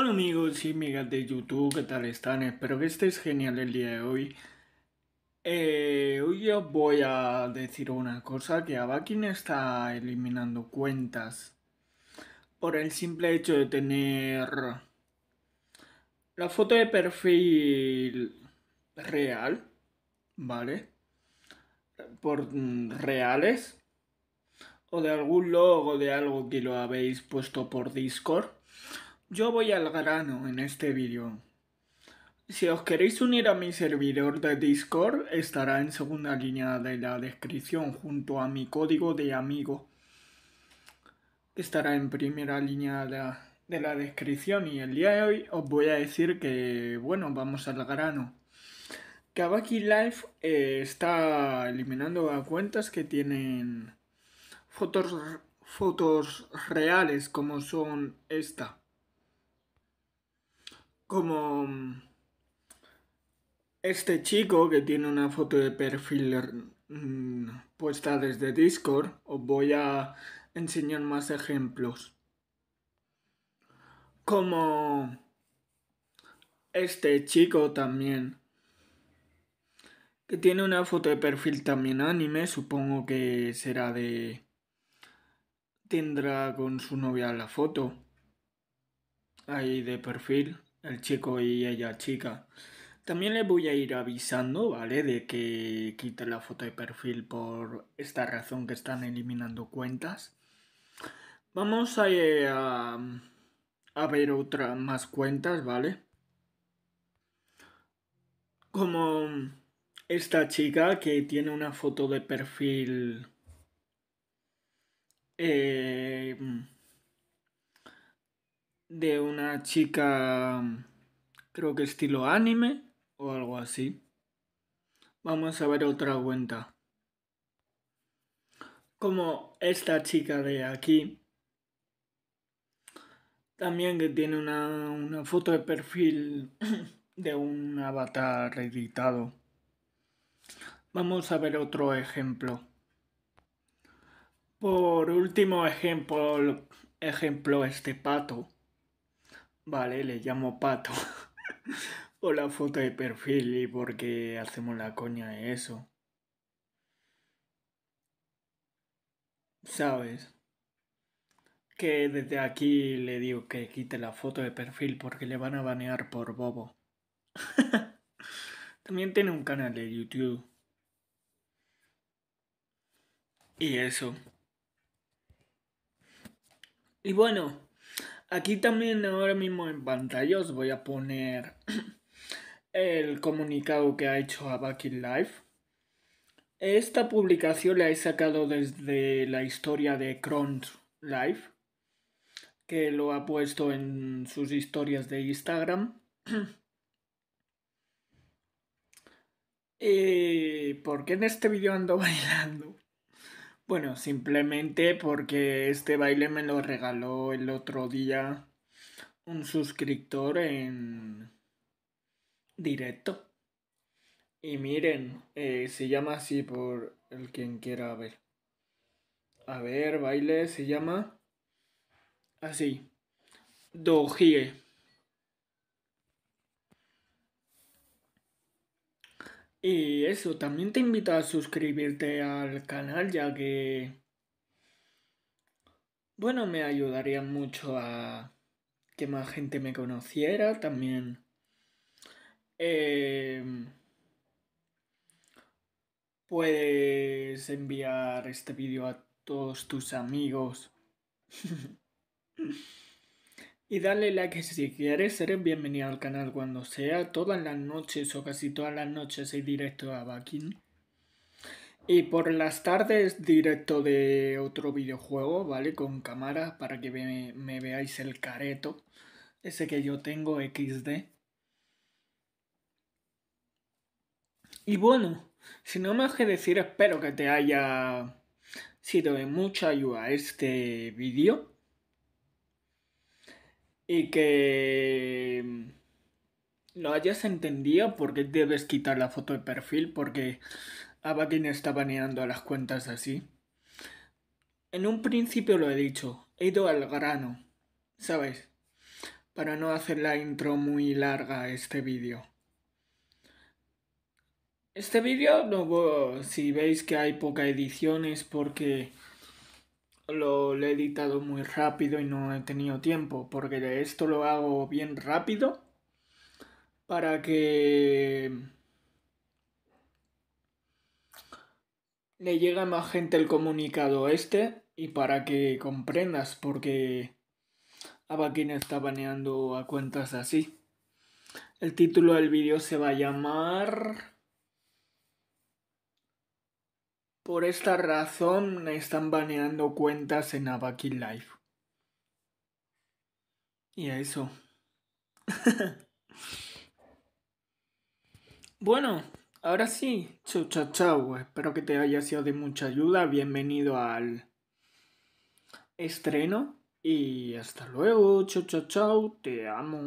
Hola amigos y amigas de YouTube, ¿qué tal están? Espero que estéis genial el día de hoy. Eh, hoy os voy a decir una cosa, que a Bakin está eliminando cuentas por el simple hecho de tener la foto de perfil real, ¿vale? Por mm, reales o de algún logo de algo que lo habéis puesto por Discord yo voy al grano en este vídeo. Si os queréis unir a mi servidor de Discord, estará en segunda línea de la descripción junto a mi código de amigo. Estará en primera línea de la, descripción y el día de hoy os voy a decir que, bueno, vamos al grano. Kabaki Life eh, está eliminando a cuentas que tienen fotos, fotos reales como son esta como mm, este chico que tiene una foto de perfil mm, puesta desde Discord, os voy a enseñar más ejemplos. Como este chico también, que tiene una foto de perfil también anime, supongo que será de... tendrá con su novia la foto ahí de perfil el chico y ella chica. También le voy a ir avisando, ¿vale? De que quite la foto de perfil por esta razón que están eliminando cuentas. Vamos a, eh, a, ver otra, más cuentas, ¿vale? Como esta chica que tiene una foto de perfil... Eh, de una chica, creo que estilo anime o algo así. Vamos a ver otra cuenta. Como esta chica de aquí, también que tiene una, foto de perfil de un avatar editado. Vamos a ver otro ejemplo. Por último ejemplo, ejemplo este pato. Vale, le llamo Pato. O la foto de perfil y porque hacemos la coña de eso. ¿Sabes? Que desde aquí le digo que quite la foto de perfil porque le van a banear por bobo. También tiene un canal de YouTube. Y eso. Y bueno, Aquí también ahora mismo en pantalla os voy a poner el comunicado que ha hecho a Back in Life. Esta publicación la he sacado desde la historia de Cron Life, que lo ha puesto en sus historias de Instagram. Eh, por qué en este vídeo ando bailando? Bueno, simplemente porque este baile me lo regaló el otro día un suscriptor en directo. Y miren, eh, se llama así por el quien quiera ver. A ver, baile, se llama así. Dojie. Y eso, también te invito a suscribirte al canal ya que... Bueno, me ayudaría mucho a que más gente me conociera también. Em, puedes enviar este vídeo a todos tus amigos. Y dale like si quieres, eres bienvenido al canal cuando sea, todas las noches o casi todas las noches hay directo a Bakin. Y por las tardes directo de otro videojuego, ¿vale? Con cámara para que me, me veáis el careto, ese que yo tengo XD. Y bueno, si no más que decir, espero que te haya sido de mucha ayuda este vídeo y que mm, lo hayas entendido porque debes quitar la foto de perfil, porque estaba está baneando las cuentas así. En un principio lo he dicho, he ido al grano, ¿sabes? Para no hacer la intro muy larga a este vídeo. Este vídeo, no, si veis que hay poca edición, es porque lo, he editado muy rápido y no he tenido tiempo, porque de esto lo hago bien rápido para que le llegue a más gente el comunicado este y para que comprendas porque Avakin está baneando a cuentas así. El título del vídeo se va a llamar... Por esta razón me están baneando cuentas en Abaki Life. Y a eso. bueno, ahora sí. Chau, chau, chau. Espero que te haya sido de mucha ayuda. Bienvenido al estreno. Y hasta luego. Chau, chau, chau. Te amo.